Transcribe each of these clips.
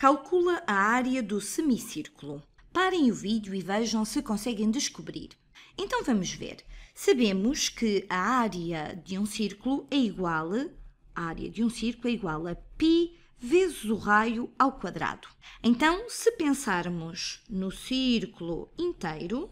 Calcula a área do semicírculo. Parem o vídeo e vejam se conseguem descobrir. Então vamos ver. Sabemos que a área de um círculo é igual a área de um círculo é igual a π vezes o raio ao quadrado. Então, se pensarmos no círculo inteiro,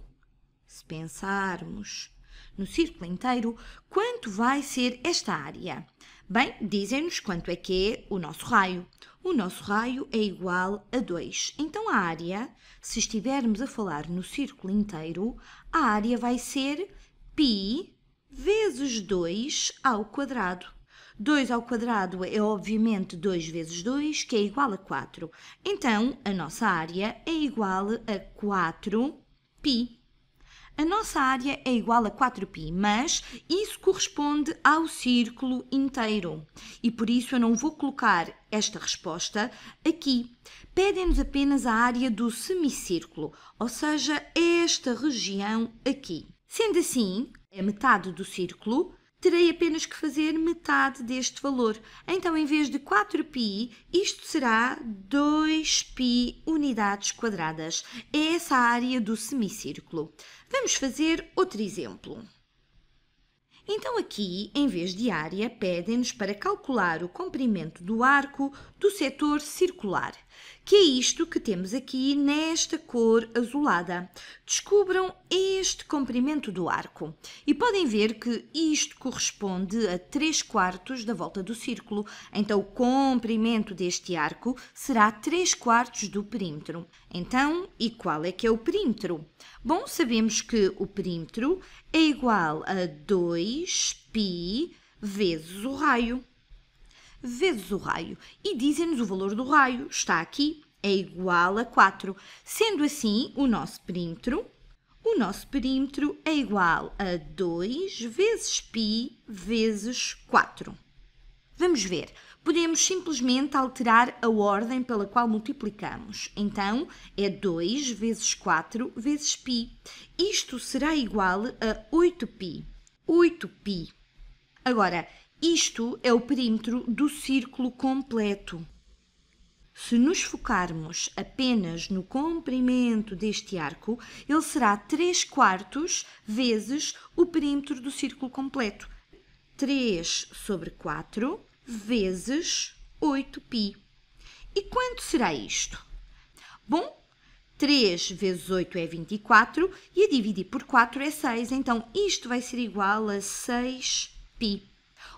se pensarmos no círculo inteiro, quanto vai ser esta área? Bem, dizem-nos quanto é que é o nosso raio o nosso raio é igual a 2. Então a área, se estivermos a falar no círculo inteiro, a área vai ser π vezes 2 ao quadrado. 2 ao quadrado é obviamente 2 vezes 2, que é igual a 4. Então, a nossa área é igual a 4π. A nossa área é igual a 4π, mas isso corresponde ao círculo inteiro. E por isso eu não vou colocar esta resposta aqui. Pedem-nos apenas a área do semicírculo, ou seja, esta região aqui. Sendo assim, a metade do círculo terei apenas que fazer metade deste valor. Então, em vez de 4π, isto será 2π unidades quadradas. É essa a área do semicírculo. Vamos fazer outro exemplo. Então, aqui, em vez de área, pedem-nos para calcular o comprimento do arco do setor circular, que é isto que temos aqui nesta cor azulada. Descubram este comprimento do arco e podem ver que isto corresponde a 3 quartos da volta do círculo. Então, o comprimento deste arco será 3 quartos do perímetro. Então, e qual é que é o perímetro? Bom, sabemos que o perímetro é igual a 2 diz pi vezes o raio. Vezes o raio. E dizem-nos o valor do raio, está aqui, é igual a 4. Sendo assim, o nosso perímetro, o nosso perímetro é igual a 2 vezes pi vezes 4. Vamos ver. Podemos simplesmente alterar a ordem pela qual multiplicamos. Então, é 2 vezes 4 vezes pi. Isto será igual a 8π. 8 π. Agora, isto é o perímetro do círculo completo. Se nos focarmos apenas no comprimento deste arco, ele será 3 quartos vezes o perímetro do círculo completo. 3 sobre 4 vezes 8π. E quanto será isto? Bom, 3 vezes 8 é 24 e a dividir por 4 é 6. Então, isto vai ser igual a 6π.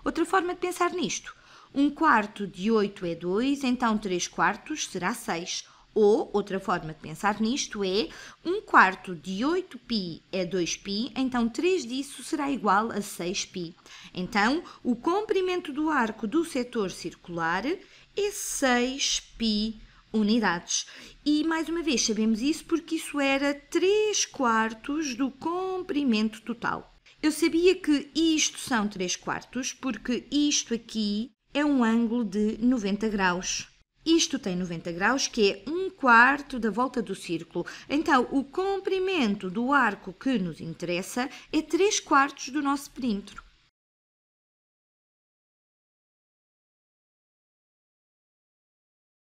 Outra forma de pensar nisto. 1 quarto de 8 é 2, então 3 quartos será 6. Ou, outra forma de pensar nisto é 1 quarto de 8π é 2π, então 3 disso será igual a 6π. Então, o comprimento do arco do setor circular é 6π unidades. E mais uma vez sabemos isso porque isso era 3 quartos do comprimento total. Eu sabia que isto são 3 quartos porque isto aqui é um ângulo de 90 graus. Isto tem 90 graus, que é um quarto da volta do círculo. Então, o comprimento do arco que nos interessa é 3 quartos do nosso perímetro.